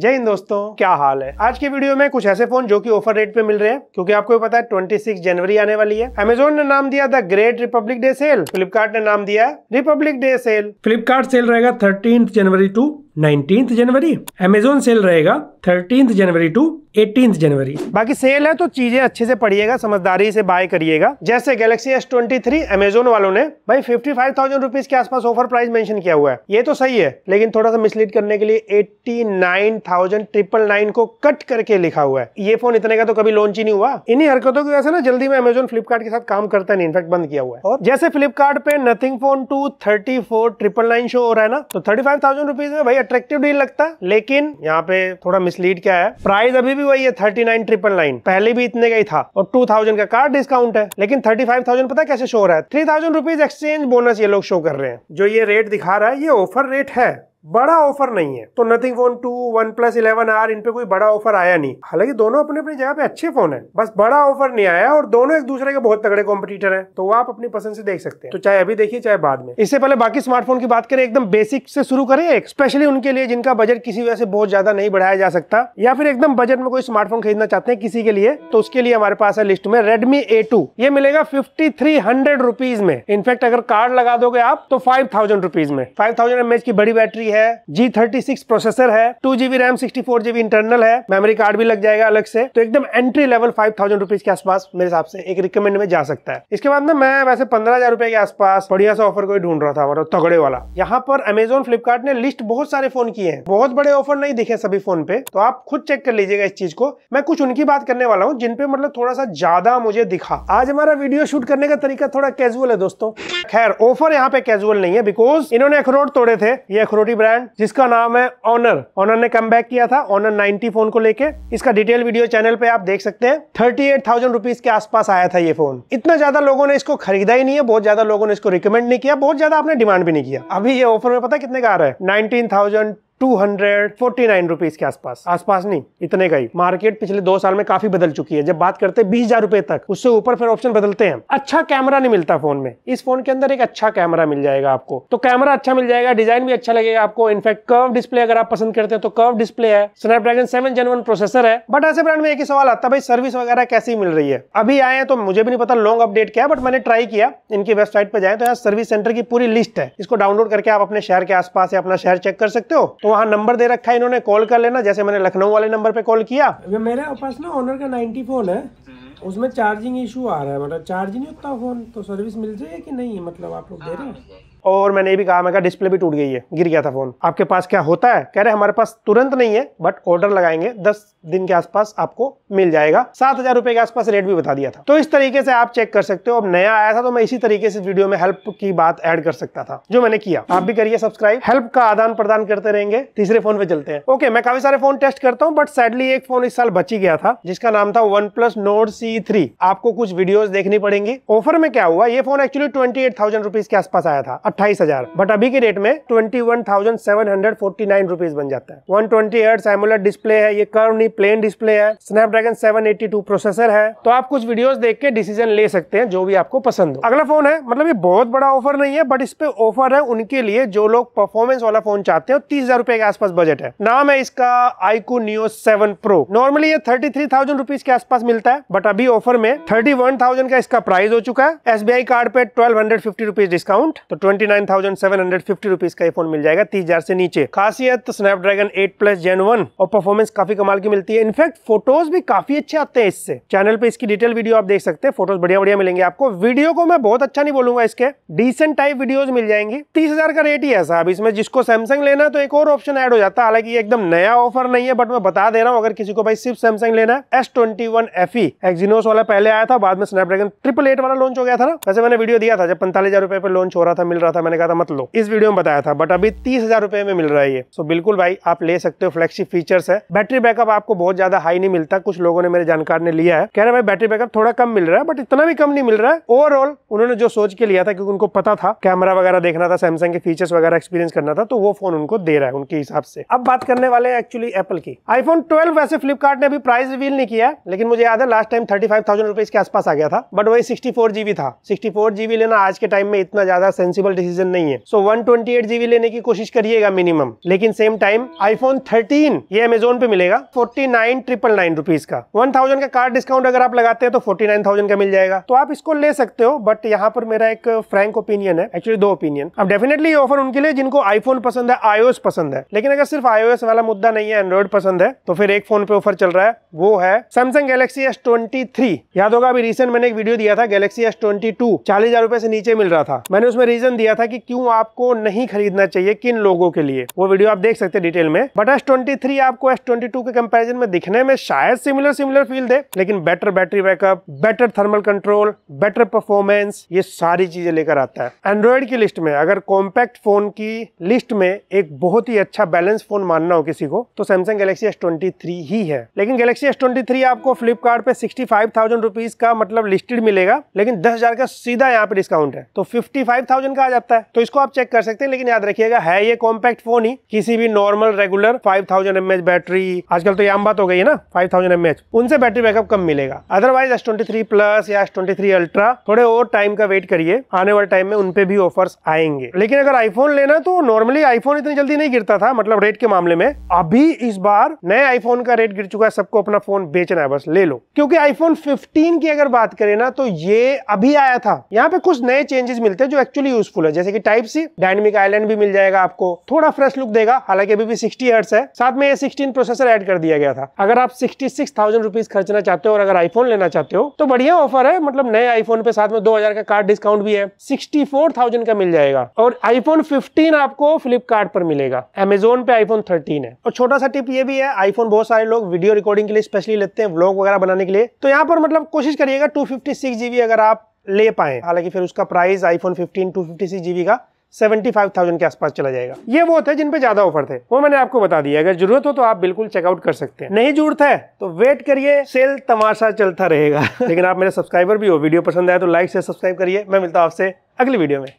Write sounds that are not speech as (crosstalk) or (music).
जय हिंद दोस्तों क्या हाल है आज की वीडियो में कुछ ऐसे फोन जो कि ऑफर रेट पे मिल रहे हैं क्योंकि आपको भी पता है 26 जनवरी आने वाली है अमेजोन ने नाम दिया the great republic day sale Flipkart ने नाम दिया republic day sale Flipkart sale रहेगा थर्टीन जनवरी टू नाइनटीन्थ जनवरी अमेजोन सेल रहेगा थर्टींथ जनवरी टू एटीन जनवरी बाकी सेल है तो चीजें अच्छे से पढ़िएगा समझदारी से बाय करिएगा जैसे galaxy S twenty three Amazon वालों ने भाई फिफ्टी फाइव थाउजेंड रुपीज के आसपास ऑफर प्राइस मेंशन किया हुआ है ये तो सही है लेकिन थोड़ा सा मिसलीड करने के लिए eighty nine thousand triple nine को कट करके लिखा हुआ है ये फोन इतने का तो कभी लॉन्च ही नहीं हुआ इन्हीं हरकतों की वजह से ना जल्दी में अमेजोन फ्लिपकार्ट के साथ काम करता नहीं इनफेक्ट बंद किया हुआ है और जैसे फ्लिपकार्ट पे nothing phone two thirty four triple nine show हो रहा है ना तो थर्टी फाइव थाउजेंड रुपीज में भाई अट्रैक्टिव डील लगता लेकिन यहाँ पे थोड़ा मिसलीड क्या है प्राइस अभी भी वही है थर्टी नाइन ट्रिपल नाइन पहले भी इतने का ही था और टू थाउजेंड का कार्ड डिस्काउंट है लेकिन थर्टी फाइव थाउजेंड पता कैसे शो रहा है three thousand rupees exchange bonus ये लोग शो कर रहे हैं जो ये रेट दिखा रहा है ये ऑफर रेट है बड़ा ऑफर नहीं है तो nothing phone two one plus eleven R इन पे कोई बड़ा ऑफर आया नहीं हालांकि दोनों अपने अपनी जगह पे अच्छे फोन है बस बड़ा ऑफर नहीं आया और दोनों एक दूसरे के बहुत तगड़े कॉम्पिटिटर है तो वो आप अपनी पसंद से देख सकते हैं तो चाहे अभी देखिए चाहे बाद में इससे पहले बाकी स्मार्टफोन की बात करें एकदम बेसिक से शुरू करें स्पेशली उनके लिए जिनका बजट किसी वजह से बहुत ज्यादा नहीं बढ़ाया जा सकता या फिर एकदम बजट में कोई स्मार्टफोन खरीदना चाहते हैं किसी के लिए तो उसके लिए हमारे पास है लिस्ट में रेडमी ए ये मिलेगा फिफ्टी थ्री हंड्रेड रुपीज में इनफेक्ट अगर कार्ड लगा दोगे आप तो फाइव थाउजेंड रुपीज में फाइव थाउजेंड की बड़ी बैटरी बैटरी है जी थर्टी प्रोसेसर है two GB RAM sixty four GB internal है मेमोरी कार्ड भी लग जाएगा अलग से तो एकदम entry level five thousand rupees के आसपास मेरे हिसाब से एक रिकमेंड में जा सकता है इसके बाद ना मैं वैसे पंद्रह हजार रुपए के आसपास बढ़िया सा ऑफर कोई ढूंढ रहा था मतलब तगड़े वाला यहाँ पर अमेजोन फ्लिपकार्ट ने लिस्ट बहुत सारे फोन किए हैं बहुत बड़े ऑफर नहीं दिखे सभी फोन पे तो आप खुद चेक कर लीजिएगा इस चीज को मैं कुछ उनकी बात करने वाला हूँ जिनपे मतलब थोड़ा सा ज्यादा मुझे दिखा आज हमारा वीडियो शूट करने का तरीका थोड़ा कैजुअल है दोस्तों खैर ऑफर यहाँ पे कैजुअल नहीं है बिकॉज इन्होंने अखरोट तोड़े थे ये अखरोट ब्रांड जिसका नाम है ऑनर ऑनर ने कम किया था ऑनर 90 फोन को लेके इसका डिटेल वीडियो चैनल पे आप देख सकते हैं थर्टी एट थाउजेंड रुपीज के आसपास आया था ये फोन इतना ज्यादा लोगों ने इसको खरीदा ही नहीं है बहुत ज्यादा लोगों ने इसको रिकमेंड नहीं किया बहुत ज्यादा आपने डिमांड भी नहीं किया अभी ये ऑफर में पता कितने का आ रहा है nineteen two hundred forty nine rupees के आसपास आसपास नहीं इतने का ही मार्केट पिछले दो साल में काफी बदल चुकी है जब बात करते हैं बीस हजार रुपए तक उससे ऊपर फिर ऑप्शन बदलते हैं अच्छा कैमरा नहीं मिलता फोन में इस फोन के अंदर एक अच्छा कैमरा मिल जाएगा आपको तो कैमरा अच्छा मिल जाएगा डिजाइन भी अच्छा लगेगा आपको इनफैक्ट कर्व डिस्प्ले अगर आप पसंद करते हैं तो कर्व डिस्प्ले है Snapdragon seven gen one processor है बट ऐसे ब्रांड में एक ही सवाल आता है भाई सर्विस वगैरह कैसी मिल रही है अभी आए तो मुझे भी नहीं पता लॉन्ग अपडेट क्या है बट मैंने ट्राई किया इनकी वेबसाइट पर जाए तो यहाँ सर्विस सेंटर की पूरी लिस्ट है इसको डाउनलोड करके आप अपने शहर के आसपास या अपना शहर चेक कर सकते हो तो तो वहाँ नंबर दे रखा है इन्होंने कॉल कर लेना जैसे मैंने लखनऊ वाले नंबर पे कॉल किया मेरे पास ना ऑनर का नाइनटी फोन है हम्म। उसमें चार्जिंग इशू आ रहा है मतलब चार्ज नहीं होता फोन तो सर्विस मिल जाएगी कि नहीं मतलब आप लोग दे रहे हैं हाँ, और मैंने ये भी कहा मैं कहा डिस्प्ले भी टूट गई है गिर गया था फोन आपके पास क्या होता है कह रहे हमारे पास तुरंत नहीं है बट ऑर्डर लगाएंगे दस दिन के आसपास आपको मिल जाएगा सात हजार रुपए के आसपास रेट भी बता दिया था तो इस तरीके से आप चेक कर सकते हो अब नया आया था तो मैं इसी तरीके से वीडियो में हेल्प की बात ऐड कर सकता था जो मैंने किया आप भी करिए सब्सक्राइब हेल्प का आदान प्रदान करते रहेंगे तीसरे फोन पे चलते हैं ओके मैं काफी सारे फोन टेस्ट करता हूँ बट सैडली एक फोन इस साल बची गया था जिसका नाम था वन प्लस नोट सी आपको कुछ वीडियो देखनी पड़ेंगी ऑफर में क्या हुआ ये फोन एक्चुअली ट्वेंटी के आसपास आया था अट्ठाईस हजार बट अभी की डेट में twenty one thousand seven hundred forty nine rupees बन जाता है वन ट्वेंटी एट सैमुलर डिस्प्ले है ये कर्व नहीं प्लेन डिस्प्ले है Snapdragon seven eighty two processor है तो आप कुछ वीडियो देख के डिसीजन ले सकते हैं जो भी आपको पसंद हो अगला फोन है मतलब ये बहुत बड़ा ऑफर नहीं है बट इस पे ऑफर है उनके लिए जो लोग परफॉर्मेंस वाला फोन चाहते हैं तीस हजार रुपए के आसपास बजट है नाम है इसका iQOO neo seven pro normally ये थर्टी थ्री थाउजेंड रुपीज के आसपास मिलता है बट अभी ऑफर में थर्टी वन थाउजेंड का इसका प्राइस हो चुका है एसबीआई कार्ड पे twelve hundred fifty rupees discount तो ट्वेंटी ट्वेंटी नाइन का ये फोन मिल जाएगा तीस हजार से नीचे खासियत Snapdragon eight plus gen one और परफॉर्मेंस काफी कमाल की मिलती है इनफैक्ट फोटोज भी काफी अच्छे आते हैं इससे चैनल पे इसकी डिटेल वीडियो आप देख सकते हैं फोटोज बढ़िया बढ़िया मिलेंगे आपको वीडियो को मैं बहुत अच्छा नहीं बोलूंगा इसके डिसेंट टाइप वीडियो मिल जाएंगी तीस हजार का रेट ही है अब इसमें जिसको सैमसंग लेना तो एक और ऑप्शन एड हो जाता है हालांकि एकदम नया ऑफर नहीं है बट मैं बता दे रहा हूँ अगर किसी को भाई सिर्फ सैमसंग लेना है S twenty one F Exynos वाला पहले आया था बाद में स्नैपड्रैगन ट्रिपल एट वाला लॉन्च हो गया था ना वैसे मैंने वीडियो दिया था जब पैंतालीस हजार रुपए लॉन्च हो रहा था मिल रहा रहा था मैंने कहा था मत लो इस वीडियो में बताया था बट अभी तीस हजार रुपए में मिल रहा है ये सो बिल्कुल भाई आप ले सकते हो फ्लेक्सी फीचर्स है बैटरी बैकअप आपको बहुत ज्यादा हाई नहीं मिलता कुछ लोगों ने मेरे जानकार ने लिया है कह रहे भाई बैटरी बैकअप थोड़ा कम मिल रहा है बट इतना भी कम नहीं मिल रहा है ओवरऑल उन्होंने जो सोच के लिया था क्योंकि उनको पता था कैमरा वगैरह देखना था सैमसंग के फीचर्स वगैरह एक्सपीरियंस करना था तो वो फोन उनको दे रहा है उनके हिसाब से अब बात करने वाले एक्चुअली एप्पल की आईफोन ट्वेल्व वैसे फ्लिपकार्ट ने अभी प्राइस रिवील नहीं किया लेकिन मुझे याद है last time thirty five thousand rupees के आसपास आ गया था बट वही सिक्सटी फोर जीबी था सिक्सटी फोर जीबी लेना आज के टाइम में इतना ज्यादा सेंसिबल डिसीजन नहीं है सो वन ट्वेंटी लेने की कोशिश करिएगा मिनिमम लेकिन सेम टाइम आईफोन थर्टीन ये अमेजोन पे मिलेगा forty nine triple nine rupees का वन थाउजेंड का कार्ड डिस्काउंट अगर आप लगाते हैं तो फोर्टी नाइन थाउजेंड का मिल जाएगा तो आप इसको ले सकते हो बट यहाँ पर मेरा एक फ्रैंक ओपिनियन है एक्चुअली दो ओपिनियन अब डेफिनेटली ऑफर उनके लिए जिनको आईफोन पसंद है आईओएस पसंद है लेकिन अगर सिर्फ आईओएस वाला मुद्दा नहीं है एंड्रॉइड पसंद है तो फिर एक फोन पे ऑफर चल रहा है वो है सैमसंग गैलेक्सी एस ट्वेंटी याद होगा अभी रिसेंट मैंने एक वीडियो दिया था गैलेक्सी एस ट्वेंटी टू से नीचे मिल रहा था मैंने उसमें रीजन दिया दिया था कि क्यों आपको नहीं खरीदना चाहिए किन लोगों के लिए वो वीडियो आप देख सकते हैं डिटेल में बट एस ट्वेंटी आपको एस ट्वेंटी के कंपेरिजन में दिखने में शायद सिमिलर सिमिलर फील दे लेकिन better battery backup better thermal control better performance ये सारी चीजें लेकर आता है एंड्रॉयड की लिस्ट में अगर कॉम्पैक्ट फोन की लिस्ट में एक बहुत ही अच्छा बैलेंस फोन मानना हो किसी को तो सैमसंग गैलेक्सी एस ही है लेकिन गैलेक्सी एस आपको फ्लिपकार्ट पे सिक्सटी फाइव थाउजेंड का मतलब लिस्टेड मिलेगा लेकिन दस हजार का सीधा यहाँ पे डिस्काउंट है तो फिफ्टी फाइव थाउजेंड का आ जाता है तो इसको आप चेक कर सकते हैं लेकिन याद रखिएगा है ये कॉम्पैक्ट फोन ही किसी भी नॉर्मल रेगुलर 5000 थाउजेंड बैटरी आजकल तो आम बात हो गई है ना 5000 थाउजेंड उनसे बैटरी बैकअप कम मिलेगा अदरवाइज एस ट्वेंटी प्लस या एस ट्वेंटी अल्ट्रा थोड़े और टाइम का वेट करिए आने वाले टाइम में उनपे भी ऑफर्स आएंगे लेकिन अगर आईफोन लेना तो नॉर्मली आईफोन इतनी जल्दी नहीं गिरता था मतलब रेट के मामले में अभी इस बार नए आईफोन का रेट गिर चुका है सबको अपना फोन बेचना है बस ले लो क्योंकि आईफोन फिफ्टीन की अगर बात करें ना तो ये अभी आया था यहाँ पे कुछ नए चेंजेस मिलते हैं जो एक्चुअली यूजफुल कूलर जैसे कि टाइप सी डायनेमिक आइलैंड भी मिल जाएगा आपको थोड़ा फ्रेश लुक देगा हालांकि अभी भी सिक्सटी हर्ट्स है साथ में ये सिक्सटीन प्रोसेसर एड कर दिया गया था अगर आप सिक्सटी सिक्स थाउजेंड रुपीज खर्चना चाहते हो और अगर आईफोन लेना चाहते हो तो बढ़िया ऑफर है मतलब नए आईफोन पे साथ में दो हजार का कार्ड डिस्काउंट भी है सिक्सटी फोर थाउजेंड का मिल जाएगा और आईफोन फिफ्टीन आपको फ्लिपकार्ट पर मिलेगा एमेजोन पे आईफोन थर्टीन है और छोटा सा टिप ये भी है आईफोन बहुत सारे लोग वीडियो रिकॉर्डिंग के लिए स्पेशली लेते हैं ब्लॉग वगैरह बनाने के लिए तो यहाँ पर मतलब कोशिश करिएगा टू फिफ्टी सिक्स जीबी अगर आप ले पाए हालांकि फिर उसका प्राइस आईफोन 15 सिक्स जीबी का 75,000 के आसपास चला जाएगा ये वो थे जिन पे ज्यादा ऑफर थे वो मैंने आपको बता दिया अगर जरूरत हो तो आप बिल्कुल चेकआउट कर सकते हैं नहीं जरूरत है तो वेट करिए सेल तमाशा चलता रहेगा (laughs) लेकिन आप मेरे सब्सक्राइबर भी हो वीडियो पसंद आए तो लाइक से सब्सक्राइब करिए मैं मिलता हूँ आपसे अगली वीडियो में